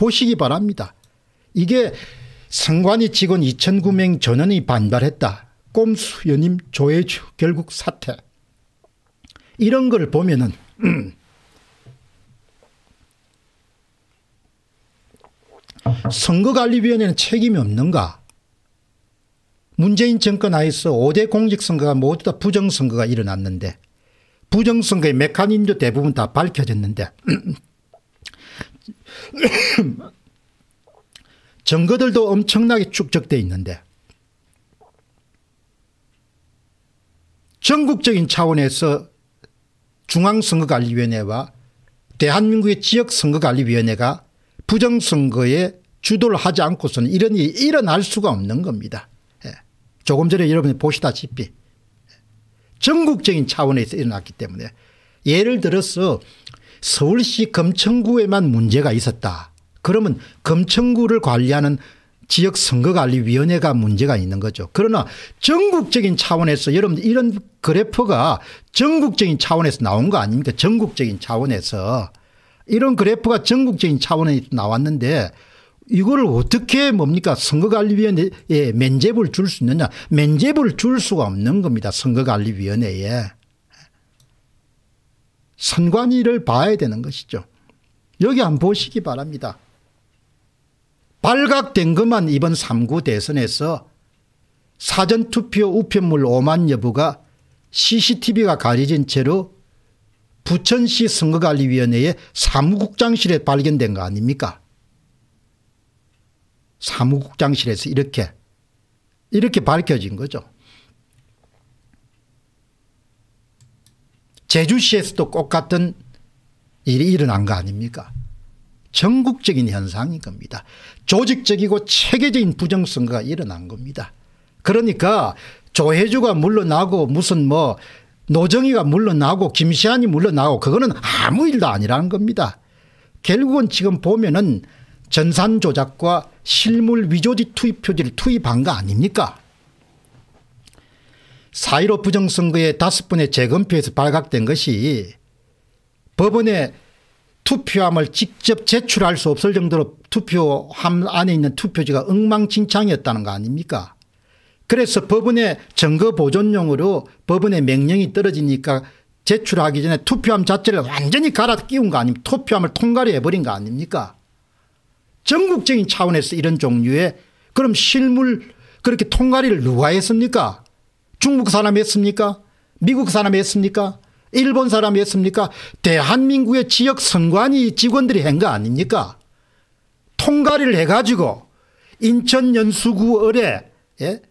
보시기 바랍니다. 이게 성관이 직원 2,900 전원이 반발했다. 꼼수 연임 조혜주 결국 사퇴. 이런 걸 보면은 음. 선거관리위원회는 책임이 없는가? 문재인 정권 하에서 5대 공직선거가 모두 다 부정선거가 일어났는데 부정선거의 메커니즘도 대부분 다 밝혀졌는데 증거들도 엄청나게 축적돼 있는데 전국적인 차원에서 중앙선거관리위원회와 대한민국의 지역선거관리위원회가 부정선거에 주도를 하지 않고서는 이런 일이 일어날 수가 없는 겁니다. 예. 조금 전에 여러분이 보시다시피 전국적인 차원에서 일어났기 때문에 예를 들어서 서울시 금천구에만 문제가 있었다. 그러면 금천구를 관리하는 지역선거관리위원회가 문제가 있는 거죠. 그러나 전국적인 차원에서 여러분 들 이런 그래프가 전국적인 차원에서 나온 거 아닙니까 전국적인 차원에서 이런 그래프가 전국적인 차원에서 나왔는데 이거를 어떻게 뭡니까 선거관리위원회에 면제부를 줄 수 있느냐 면제부를 줄 수가 없는 겁니다 선거관리위원회에. 선관위를 봐야 되는 것이죠. 여기 안 보시기 바랍니다. 발각된 것만 이번 3구 대선에서 사전투표 우편물 오만 여부가 CCTV가 가려진 채로 부천시 선거관리위원회의 사무국장실에 발견된 거 아닙니까? 사무국장실에서 이렇게 이렇게 밝혀진 거죠. 제주시에서도 꼭같은 일이 일어난 거 아닙니까? 전국적인 현상인 겁니다. 조직적이고 체계적인 부정선거가 일어난 겁니다. 그러니까 조혜주가 물러나고 무슨 뭐 노정희가 물러나고 김시환이 물러나고 그거는 아무 일도 아니라는 겁니다. 결국은 지금 보면은 전산 조작과 실물 위조지 투입 표지를 투입한 거 아닙니까? 4.15 부정선거의 다섯 번의 재검표에서 발각된 것이 법원에 투표함을 직접 제출할 수 없을 정도로 투표함 안에 있는 투표지가 엉망진창이었다는 거 아닙니까 그래서 법원의 증거 보존용으로 법원의 명령이 떨어지니까 제출하기 전에 투표함 자체를 완전히 갈아 끼운 거 아닙니까 투표함을 통과를 해버린 거 아닙니까 전국적인 차원에서 이런 종류의 그럼 실물 그렇게 통과리를 누가 했습니까 중국 사람이었습니까? 미국 사람이었습니까? 일본 사람이었습니까? 대한민국의 지역 선관위 직원들이 한 거 아닙니까? 통과를 해가지고 인천 연수구 을에 예?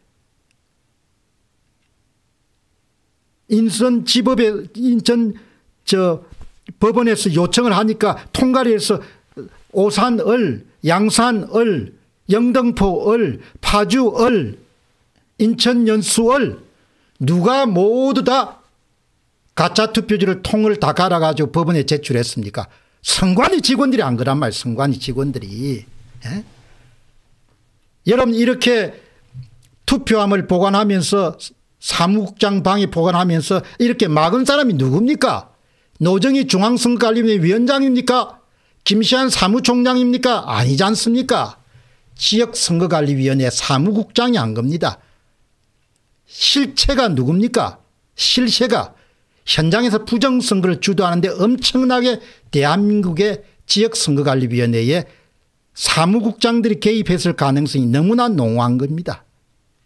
인천 지법에 인천 저 법원에서 요청을 하니까 통과를 해서 오산을 양산을 영등포을 파주을 인천 연수을 누가 모두 다 가짜 투표지를 통을 다 갈아가지고 법원에 제출했습니까? 선관위 직원들이 안 그란 말, 선관위 직원들이. 에? 예? 여러분, 이렇게 투표함을 보관하면서 사무국장 방에 보관하면서 이렇게 막은 사람이 누굽니까? 노정희 중앙선관위원회 위원장입니까? 김시한 사무총장입니까? 아니지 않습니까? 지역선거관리위원회 사무국장이 한 겁니다. 실체가 누굽니까? 실체가 현장에서 부정선거를 주도하는데 엄청나게 대한민국의 지역선거관리위원회에 사무국장들이 개입했을 가능성이 너무나 농후한 겁니다.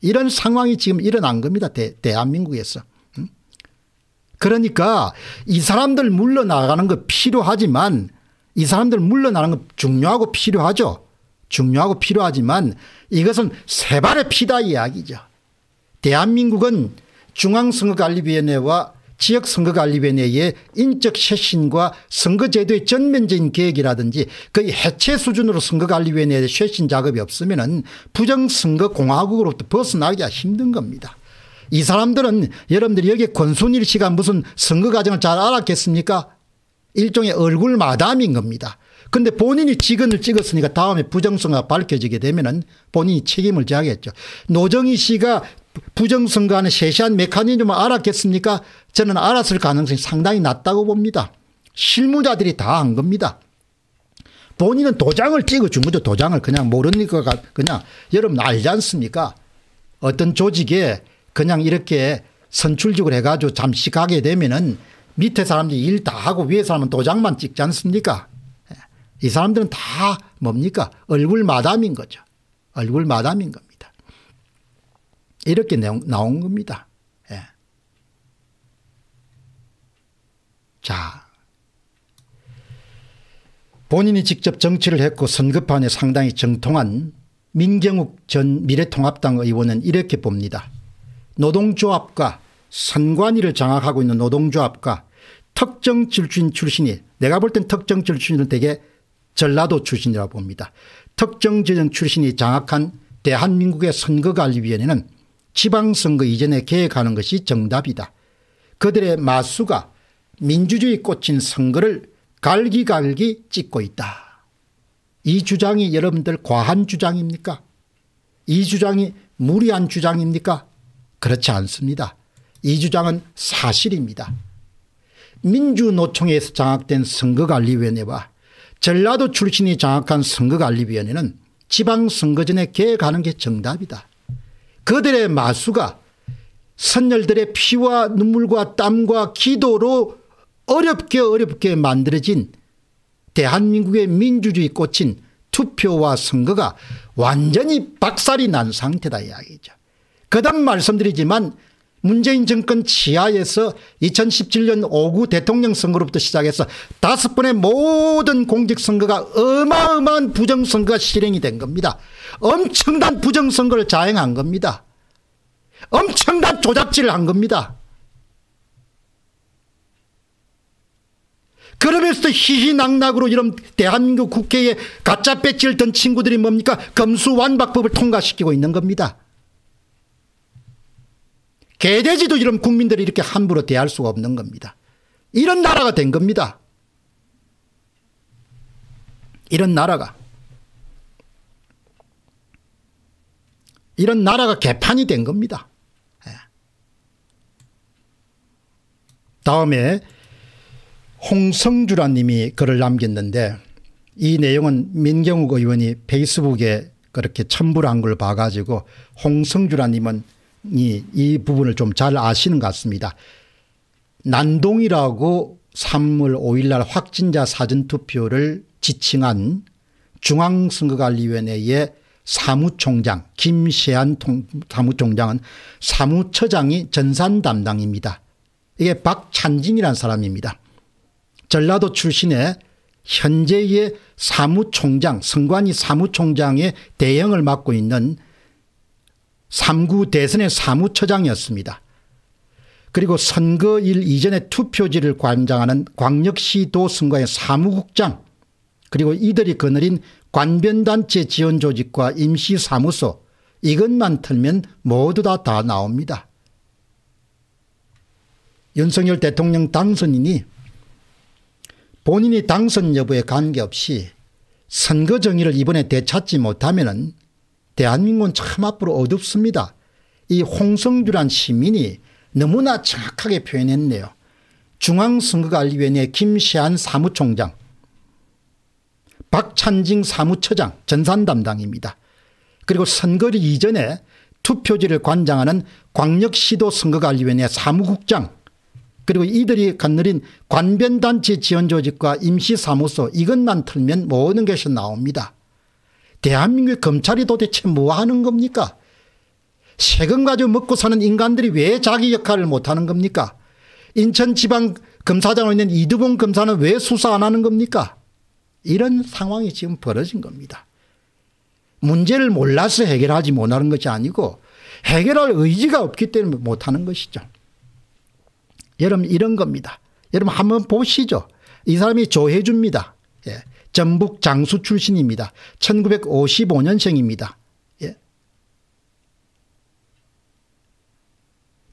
이런 상황이 지금 일어난 겁니다. 대, 한민국에서 그러니까 이 사람들 물러나가는 거 필요하지만 이 사람들 물러나는 거 중요하고 필요하죠. 중요하고 필요하지만 이것은 세 발의 피다 이야기죠. 대한민국은 중앙선거관리위원회와 지역선거관리위원회의 인적 쇄신과 선거제도의 전면적인 계획이라든지 거의 해체 수준으로 선거관리위원회의 쇄신 작업이 없으면 은 부정선거공화국으로부터 벗어나기가 힘든 겁니다. 이 사람들은 여러분들이 여기 권순일 씨가 무슨 선거 과정을 잘 알았겠습니까? 일종의 얼굴 마담인 겁니다. 근데 본인이 직언을 찍었으니까 다음에 부정성이 밝혀지게 되면 은 본인이 책임을 져야겠죠. 노정희 씨가 부정선거하는 세세한 메커니즘을 알았겠습니까? 저는 알았을 가능성이 상당히 낮다고 봅니다. 실무자들이 다안 겁니다. 본인은 도장을 찍어준 거죠. 도장을 그냥 모르니까 그냥 여러분 알지 않습니까? 어떤 조직에 그냥 이렇게 선출직을 해가지고 잠시 가게 되면은 밑에 사람들이 일 다 하고 위에 사람은 도장만 찍지 않습니까? 예. 이 사람들은 다 뭡니까? 얼굴 마담인 거죠. 얼굴 마담인 겁니다. 이렇게 나온 겁니다. 예. 자. 본인이 직접 정치를 했고 선거판에 상당히 정통한 민경욱 전 미래통합당 의원은 이렇게 봅니다. 노동조합과 선관위를 장악하고 있는 노동조합과 특정 출신 출신이 내가 볼 땐 특정 출신은 되게 전라도 출신이라고 봅니다. 특정 지역 출신이 장악한 대한민국의 선거관리위원회는 지방선거 이전에 계획하는 것이 정답이다. 그들의 마수가 민주주의 꽂힌 선거를 갈기갈기 찍고 있다. 이 주장이 여러분들 과한 주장입니까? 이 주장이 무리한 주장입니까? 그렇지 않습니다. 이 주장은 사실입니다. 민주노총에서 장악된 선거관리위원회와 전라도 출신이 장악한 선거관리위원회는 지방선거전에 계획하는게 정답이다. 그들의 마수가 선열들의 피와 눈물과 땀과 기도로 어렵게 어렵게 만들어진 대한민국의 민주주의 꽃인 투표와 선거가 완전히 박살이 난 상태다 이야기죠. 그 다음 말씀드리지만 문재인 정권 치하에서 2017년 5구 대통령 선거로부터 시작해서 다섯 번의 모든 공직선거가 어마어마한 부정선거가 실행이 된 겁니다. 엄청난 부정선거를 자행한 겁니다. 엄청난 조작질을 한 겁니다. 그러면서도 희희낙낙으로 이런 대한민국 국회에 가짜 배지를 든 친구들이 뭡니까? 검수완박법을 통과시키고 있는 겁니다. 개돼지도 이런 국민들이 이렇게 함부로 대할 수가 없는 겁니다. 이런 나라가 된 겁니다. 이런 나라가. 이런 나라가 개판이 된 겁니다. 예. 다음에 홍성주라 님이 글을 남겼는데 이 내용은 민경욱 의원이 페이스북에 그렇게 첨부를 한 걸 봐가지고 홍성주라 님은 이, 이 부분을 좀 잘 아시는 것 같습니다. 난동이라고 3월 5일 날 확진자 사전투표를 지칭한 중앙선거관리위원회의 사무총장 김세한 사무총장은 사무처장이 전산 담당입니다. 이게 박찬진이라는 사람입니다. 전라도 출신의 현재의 사무총장 선관위 사무총장의 대행을 맡고 있는 3구 대선의 사무처장이었습니다. 그리고 선거일 이전에 투표지를 관장하는 광역시도 선관위 사무국장 그리고 이들이 거느린 관변단체 지원조직과 임시사무소 이것만 틀면 모두 다, 다 나옵니다. 윤석열 대통령 당선인이 본인이 당선 여부에 관계없이 선거 정의를 이번에 되찾지 못하면 대한민국은 참 앞으로 어둡습니다. 이 홍성주란 시민이 너무나 정확하게 표현했네요. 중앙선거관리위원회 김세한 사무총장 박찬징 사무처장 전산 담당입니다. 그리고 선거일 이전에 투표지를 관장하는 광역시도 선거관리위원회 사무국장 그리고 이들이 건너린 관변단체 지원조직과 임시사무소 이것만 틀면 모든 것이 나옵니다. 대한민국 검찰이 도대체 뭐하는 겁니까? 세금 가지고 먹고 사는 인간들이 왜 자기 역할을 못하는 겁니까? 인천지방검사장으로 있는 이두봉 검사는 왜 수사 안 하는 겁니까? 이런 상황이 지금 벌어진 겁니다. 문제를 몰라서 해결하지 못하는 것이 아니고 해결할 의지가 없기 때문에 못하는 것이죠. 여러분 이런 겁니다. 여러분 한번 보시죠. 이 사람이 조혜주입니다. 예. 전북 장수 출신입니다. 1955년생입니다. 예.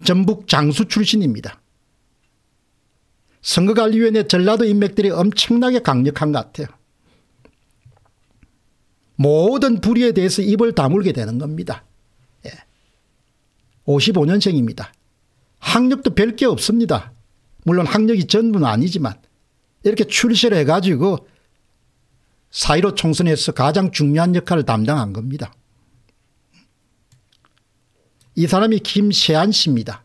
전북 장수 출신입니다. 선거관리위원회 전라도 인맥들이 엄청나게 강력한 것 같아요. 모든 불의에 대해서 입을 다물게 되는 겁니다. 예. 55년생입니다. 학력도 별 게 없습니다. 물론 학력이 전부는 아니지만 이렇게 출시를 해가지고 사이로 총선에서 가장 중요한 역할을 담당한 겁니다. 이 사람이 김세한 씨입니다.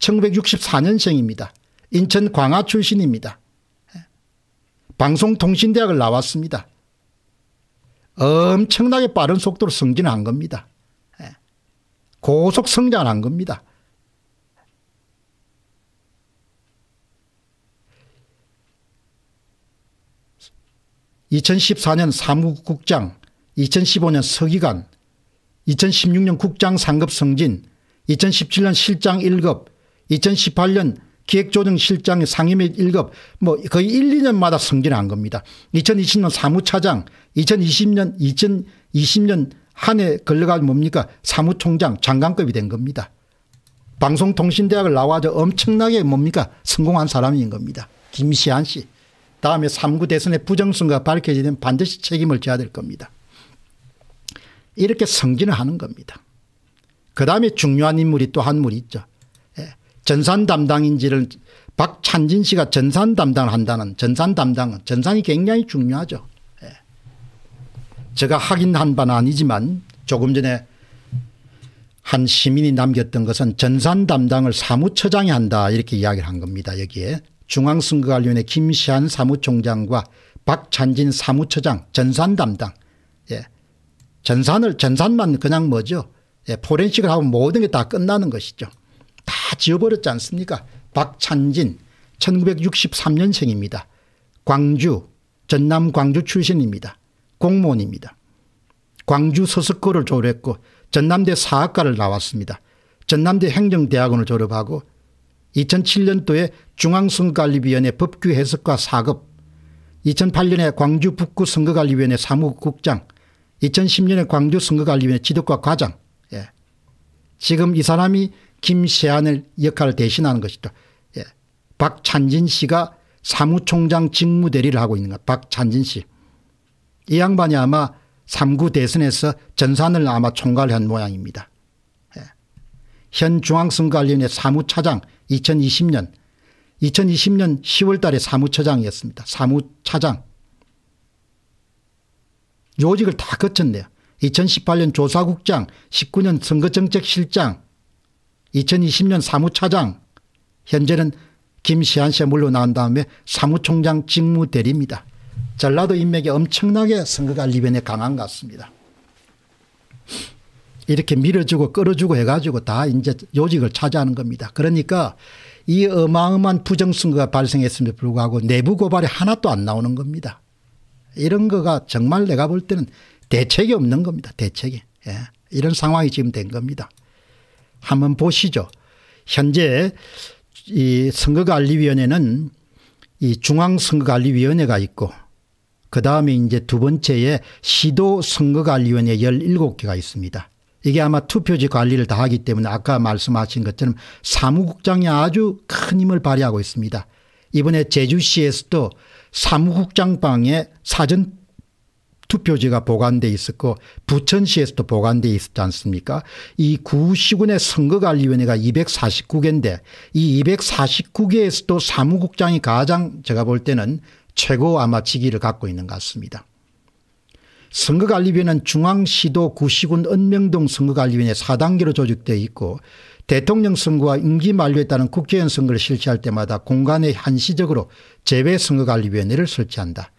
1964년생입니다. 인천 광화 출신입니다. 예. 방송통신대학을 나왔습니다. 엄청나게 빠른 속도로 승진한 겁니다. 예. 고속 성장한 겁니다. (2014년) 사무국장 (2015년) 서기관 (2016년) 국장 상급 승진 (2017년) 실장 (1급) (2018년) 기획조정실장 상임위 1급 뭐 거의 1, 2년마다 승진한 겁니다. 2020년 사무차장, 2020년 2020년 한 해걸려가 뭡니까 사무총장 장관급이 된 겁니다. 방송통신대학을 나와서 엄청나게 뭡니까 성공한 사람인 겁니다. 김시한 씨. 다음에 3구 대선의 부정선거가 밝혀지면 반드시 책임을 져야 될 겁니다. 이렇게 승진을 하는 겁니다. 그 다음에 중요한 인물이 또한물 있죠. 전산 담당인지를 박찬진 씨가 전산 담당을 한다는 전산 담당은 전산이 굉장히 중요하죠. 예. 제가 확인한 바는 아니지만 조금 전에 한 시민이 남겼던 것은 전산 담당을 사무처장이 한다 이렇게 이야기를 한 겁니다. 여기에 중앙선거관리위원회 김시한 사무총장과 박찬진 사무처장 전산 담당 예. 전산을 전산만 그냥 뭐죠. 예. 포렌식을 하고 모든 게 다 끝나는 것이죠. 다 지워버렸지 않습니까? 박찬진 1963년생입니다. 광주 전남 광주 출신입니다. 공무원입니다. 광주 서석고를 졸업했고 전남대 사학과를 나왔습니다. 전남대 행정대학원을 졸업하고 2007년도에 중앙선거관리위원회 법규해석과 사급 2008년에 광주 북구 선거관리위원회 사무국장 2010년에 광주 선거관리위원회 지도과 과장 예. 지금 이 사람이 김세한을 역할을 대신하는 것이죠 예. 박찬진 씨가 사무총장 직무대리를 하고 있는 것. 박찬진 씨. 이 양반이 아마 3구 대선에서 전산을 아마 총괄한 모양입니다. 예. 현 중앙선거관련의 사무차장 2020년 2020년 10월 달에 사무처장이었습니다. 사무차장. 요직을 다 거쳤네요. 2018년 조사국장, 19년 선거정책실장, 2020년 사무차장, 현재는 김시한 씨가 물러나온 다음에 사무총장 직무대리입니다. 전라도 인맥이 엄청나게 선거관리변에 강한 것 같습니다. 이렇게 밀어주고 끌어주고 해가지고 다 이제 요직을 차지하는 겁니다. 그러니까 이 어마어마한 부정선거가 발생했음에도 불구하고 내부 고발이 하나도 안 나오는 겁니다. 이런 거가 정말 내가 볼 때는 대책이 없는 겁니다. 대책이. 예. 이런 상황이 지금 된 겁니다. 한번 보시죠. 현재 이 선거관리위원회는 이 중앙선거관리위원회가 있고 그 다음에 이제 두 번째에 시도선거관리위원회 17개가 있습니다. 이게 아마 투표지 관리를 다 하기 때문에 아까 말씀하신 것처럼 사무국장이 아주 큰 힘을 발휘하고 있습니다. 이번에 제주시에서도 사무국장 방에 사전 투표지가 보관돼 있었고 부천시에서도 보관돼 있었지 않습니까 이 구시군의 선거관리위원회가 249개인데 이 249개에서도 사무국장이 가장 제가 볼 때는 최고 아마 직위를 갖고 있는 것 같습니다. 선거관리위원회는 중앙시도 구시군 은명동 선거관리위원회 4단계로 조직되어 있고 대통령 선거와 임기 만료에 따른 국회의원 선거를 실시할 때마다 공간에 한시적으로 재외선거관리위원회를 설치한다.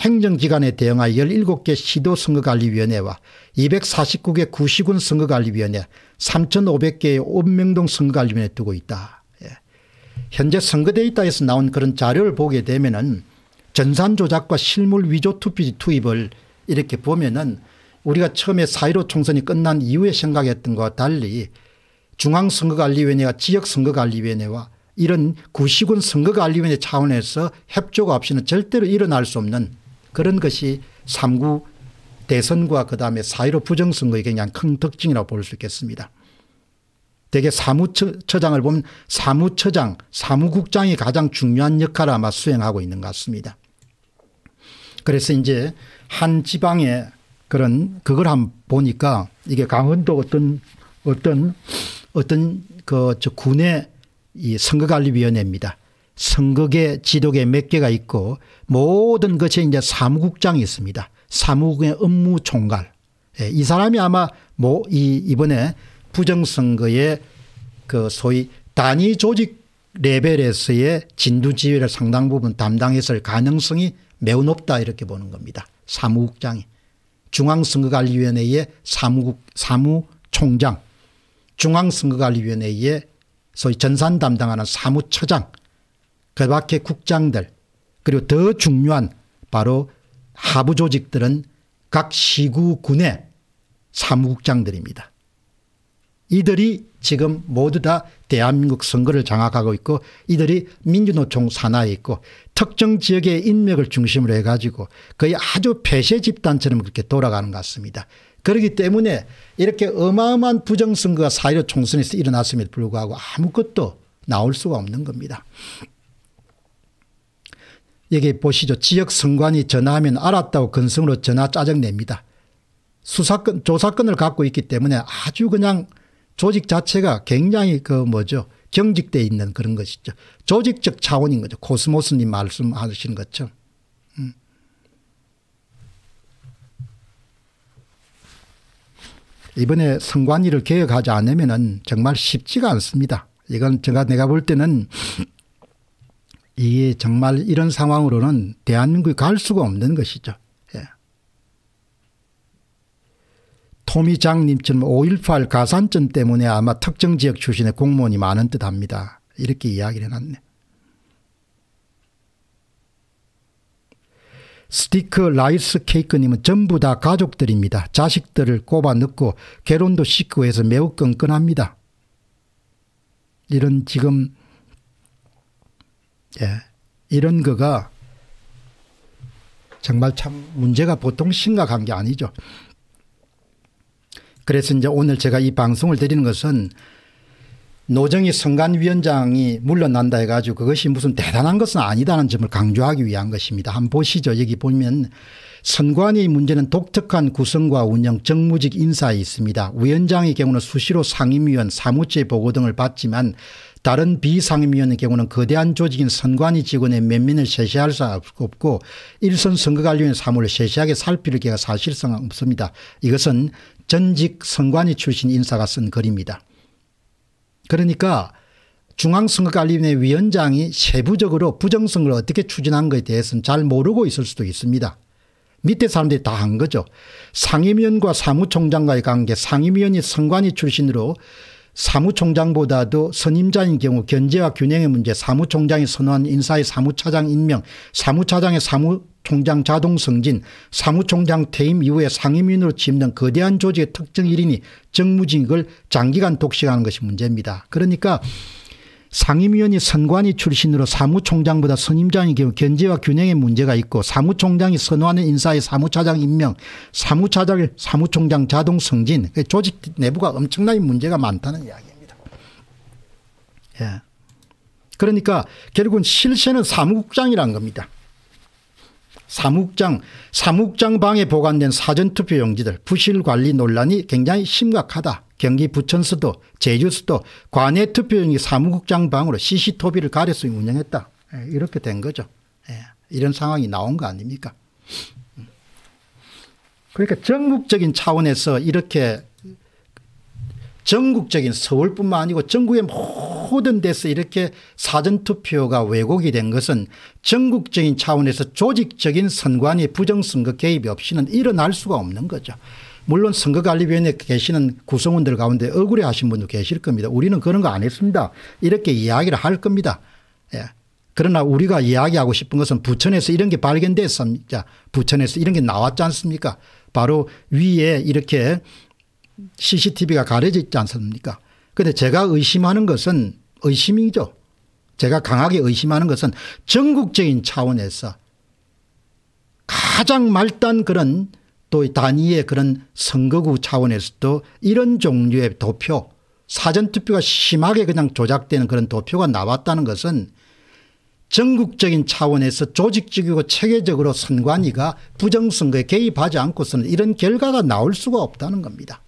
행정기관에 대응하여 17개 시도선거관리위원회와 249개 구시군 선거관리위원회 3500개의 읍명동 선거관리위원회 두고 있다. 예. 현재 선거 데이터에서 나온 그런 자료를 보게 되면 은 전산 조작과 실물 위조 투표지 투입을 이렇게 보면 은 우리가 처음에 4.15 총선이 끝난 이후에 생각했던 것과 달리 중앙선거관리위원회와 지역선거관리위원회와 이런 구시군 선거관리위원회 차원에서 협조가 없이는 절대로 일어날 수 없는 그런 것이 3구 대선과 그다음에 사1로 부정선거의 굉장히 큰 특징이라고 볼 수 있겠습니다. 대개 사무처장을 보면 사무처장, 사무국장이 가장 중요한 역할을 아마 수행하고 있는 것 같습니다. 그래서 이제 한 지방의 그런 그걸 한 보니까 이게 강원도 어떤 어떤 어떤 그저 군의 이 선거관리위원회입니다. 선거계 지도계 몇 개가 있고 모든 것에 이제 사무국장이 있습니다. 사무국의 업무 총괄. 예, 이 사람이 아마 뭐이 이번에 부정선거에 그 소위 단위 조직 레벨에서의 진두 지휘를 상당 부분 담당했을 가능성이 매우 높다 이렇게 보는 겁니다. 사무국장이 중앙선거관리위원회의 사무국 사무총장, 중앙선거관리위원회의 소위 전산 담당하는 사무처장 그 밖에 국장들 그리고 더 중요한 바로 하부 조직들은 각 시구군의 사무국장들입니다. 이들이 지금 모두 다 대한민국 선거를 장악하고 있고 이들이 민주노총 산하에 있고 특정 지역의 인맥을 중심으로 해가지고 거의 아주 폐쇄 집단처럼 그렇게 돌아가는 것 같습니다. 그렇기 때문에 이렇게 어마어마한 부정선거가 사회로 총선에서 일어났음에도 불구하고 아무것도 나올 수가 없는 겁니다. 여기 보시죠. 지역 선관이 전화하면 알았다고 근성으로 전화 짜증냅니다. 수사권, 조사권을 갖고 있기 때문에 아주 그냥 조직 자체가 굉장히 그 뭐죠. 경직되어 있는 그런 것이죠. 조직적 차원인 거죠. 코스모스님 말씀하신 것처럼. 음. 이번에 선관위를 개혁하지 않으면 정말 쉽지가 않습니다. 이건 제가 내가 볼 때는 이게 정말 이런 상황으로는 대한민국에 갈 수가 없는 것이죠. 예. 토미장님처럼 5.18 가산점 때문에 아마 특정 지역 출신의 공무원이 많은 듯합니다. 이렇게 이야기를 해놨네. 스티크 라이스 케이크님은 전부 다 가족들입니다. 자식들을 꼽아 넣고 결혼도 씻고 해서 매우 끈끈합니다. 이런 지금 예. 이런 거가 정말 참 문제가 보통 심각한 게 아니죠. 그래서 이제 오늘 제가 이 방송을 드리는 것은 노정희 선관위원장이 물러난다 해가지고 그것이 무슨 대단한 것은 아니다는 점을 강조하기 위한 것입니다. 한번 보시죠. 여기 보면 선관위 문제는 독특한 구성과 운영 정무직 인사에 있습니다. 위원장의 경우는 수시로 상임위원 사무처의 보고 등을 받지만 다른 비상임위원의 경우는 거대한 조직인 선관위 직원의 면면을 세시할 수 없고 일선 선거관리위원 회 사무를 세시하게 살필 기회가 사실상 없습니다. 이것은 전직 선관위 출신 인사가 쓴 글입니다. 그러니까 중앙선거관리위원회 위원장이 세부적으로 부정선거를 어떻게 추진한 것에 대해서는 잘 모르고 있을 수도 있습니다. 밑에 사람들이 다 한 거죠. 상임위원과 사무총장과의 관계 상임위원이 선관위 출신으로 사무총장보다도 선임자인 경우 견제와 균형의 문제 사무총장이 선호한 인사의 사무차장 임명 사무차장의 사무총장 자동 승진 사무총장 퇴임 이후에 상임위원으로 취임된 거대한 조직의 특정 일인이 정무직을 장기간 독식하는 것이 문제입니다. 그러니까 상임위원이 선관위 출신으로 사무총장보다 선임장이 견제와 균형의 문제가 있고 사무총장이 선호하는 인사의 사무차장 임명, 사무차장의 사무총장 자동 승진, 그 조직 내부가 엄청나게 문제가 많다는 이야기입니다. 예. 그러니까 결국은 실세는 사무국장이란 겁니다. 사무국장, 사무국장 방에 보관된 사전투표 용지들 부실 관리 논란이 굉장히 심각하다. 경기 부천 수도, 제주 수도 관내 투표용이 사무국장 방으로 CC토비를 가려서 운영했다. 예, 이렇게 된 거죠. 예, 이런 상황이 나온 거 아닙니까? 음. 그러니까 전국적인 차원에서 이렇게 전국적인 서울뿐만 아니고 전국의 모든 데서 이렇게 사전투표가 왜곡이 된 것은 전국적인 차원에서 조직적인 선관위 부정선거 개입이 없이는 일어날 수가 없는 거죠. 물론 선거관리위원회 에 계시는 구성원들 가운데 억울해하신 분도 계실 겁니다. 우리는 그런 거 안 했습니다. 이렇게 이야기를 할 겁니다. 예. 그러나 우리가 이야기하고 싶은 것은 부천에서 이런 게 발견됐습니다. 부천에서 이런 게 나왔지 않습니까? 바로 위에 이렇게 CCTV가 가려져 있지 않습니까? 근데 제가 의심하는 것은 의심이죠. 제가 강하게 의심하는 것은 전국적인 차원에서 가장 말단 그런 또 단위의 그런 선거구 차원에서도 이런 종류의 도표 사전투표가 심하게 그냥 조작되는 그런 도표가 나왔다는 것은 전국적인 차원에서 조직적이고 체계적으로 선관위가 부정선거에 개입하지 않고서는 이런 결과가 나올 수가 없다는 겁니다.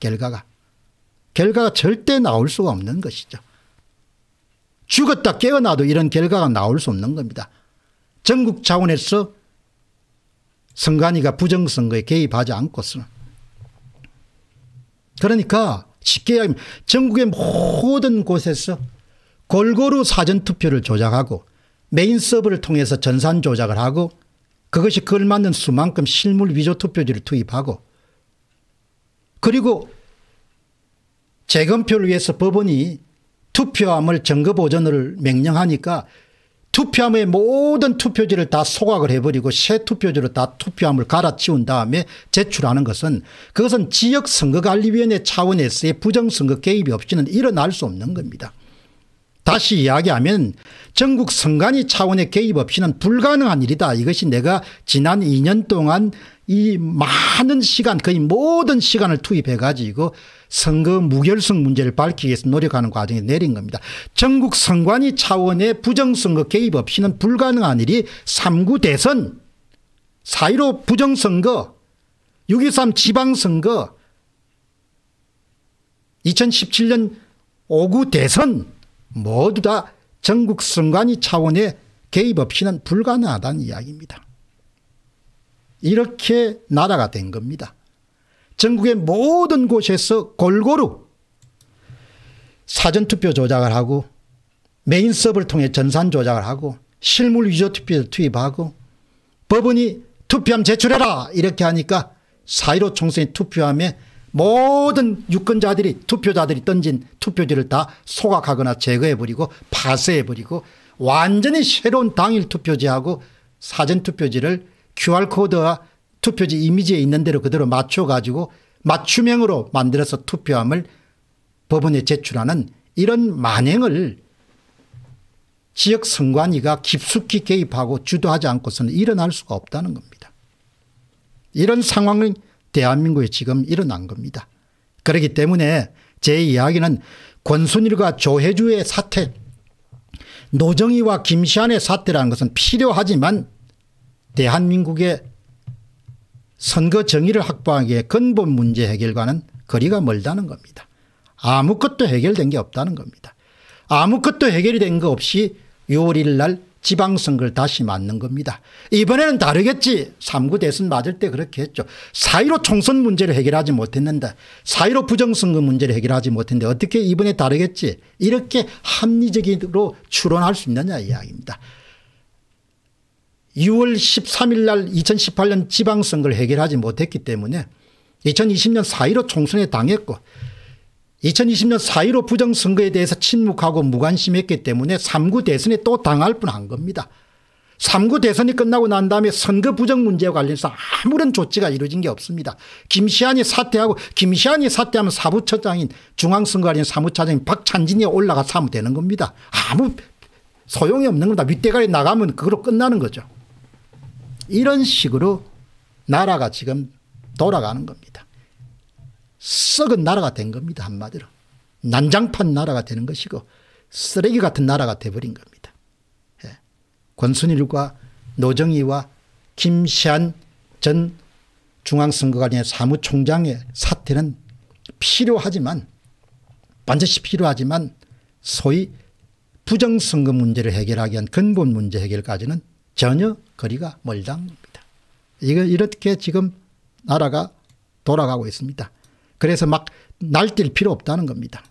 결과가. 결과가 절대 나올 수가 없는 것이죠. 죽었다 깨어나도 이런 결과가 나올 수 없는 겁니다. 전국 차원에서 선관위가 부정선거에 개입하지 않고서는. 그러니까 쉽게 얘기하면 전국의 모든 곳에서 골고루 사전투표를 조작하고 메인 서버를 통해서 전산 조작을 하고 그것이 그걸 맞는 수만큼 실물 위조 투표지를 투입하고 그리고 재검표를 위해서 법원이 투표함을 증거보존을 명령하니까 투표함의 모든 투표지를 다 소각을 해버리고 새 투표지로 다 투표함을 갈아치운 다음에 제출하는 것은 그것은 지역선거관리위원회 차원에서의 부정선거 개입이 없이는 일어날 수 없는 겁니다. 다시 이야기하면 전국 선관위 차원의 개입 없이는 불가능한 일이다. 이것이 내가 지난 2년 동안 이 많은 시간 거의 모든 시간을 투입해 가지고 선거 무결성 문제를 밝히기 위해서 노력하는 과정에 내린 겁니다. 전국 선관위 차원의 부정선거 개입 없이는 불가능한 일이 3구 대선 4.15 부정선거 6.23 지방선거 2017년 5구 대선 모두 다 전국 선관위 차원의 개입 없이는 불가능하다는 이야기입니다. 이렇게 나라가 된 겁니다. 전국의 모든 곳에서 골고루 사전투표 조작을 하고 메인섭을 통해 전산 조작을 하고 실물 위조 투표 를 투입하고 법원이 투표함 제출해라 이렇게 하니까 사1로 총선에 투표함에 모든 유권자들이 투표자들이 던진 투표지를 다 소각하거나 제거해버리고 파쇄해버리고 완전히 새로운 당일 투표지하고 사전투표지를 QR코드와 투표지 이미지에 있는 대로 그대로 맞춰가지고 맞춤형으로 만들어서 투표함을 법원에 제출하는 이런 만행을 지역 선관위가 깊숙이 개입하고 주도하지 않고서는 일어날 수가 없다는 겁니다. 이런 상황은 대한민국에 지금 일어난 겁니다. 그렇기 때문에 제 이야기는 권순일과 조혜주의 사태 노정희와 김시안의 사태라는 것은 필요하지만 대한민국의 선거 정의를 확보하기에 근본 문제 해결과는 거리가 멀다는 겁니다. 아무것도 해결된 게 없다는 겁니다. 아무것도 해결이 된 거 없이 6월 1일 날 지방선거를 다시 맞는 겁니다. 이번에는 다르겠지. 3구 대선 맞을 때 그렇게 했죠. 4.15 총선 문제를 해결하지 못했는데 4.15 부정선거 문제를 해결하지 못했는데 어떻게 이번에 다르겠지. 이렇게 합리적으로 추론할 수 있느냐 이야기입니다. 6월 13일 날 2018년 지방선거를 해결하지 못했기 때문에 2020년 4.15 총선에 당했고 2020년 4.15 부정선거에 대해서 침묵하고 무관심했기 때문에 3구 대선에 또 당할 뿐 한 겁니다. 3구 대선이 끝나고 난 다음에 선거 부정 문제와 관련해서 아무런 조치가 이루어진 게 없습니다. 김시안이 사퇴하고 김시안이 사퇴하면 사부처장인 중앙선거관련 사무처장인 박찬진이 올라가서 하면 되는 겁니다. 아무 소용이 없는 겁니다. 윗대가리 나가면 그걸로 끝나는 거죠. 이런 식으로 나라가 지금 돌아가는 겁니다. 썩은 나라가 된 겁니다. 한마디로. 난장판 나라가 되는 것이고 쓰레기 같은 나라가 돼버린 겁니다. 예. 권순일과 노정희와 김시한 전중앙선거관의 사무총장의 사태는 필요하지만 반드시 필요하지만 소위 부정선거 문제를 해결하기 위한 근본 문제 해결까지는 전혀 거리가 멀답니다. 이거 이렇게 지금 나라가 돌아가고 있습니다. 그래서 막 날뛸 필요 없다는 겁니다.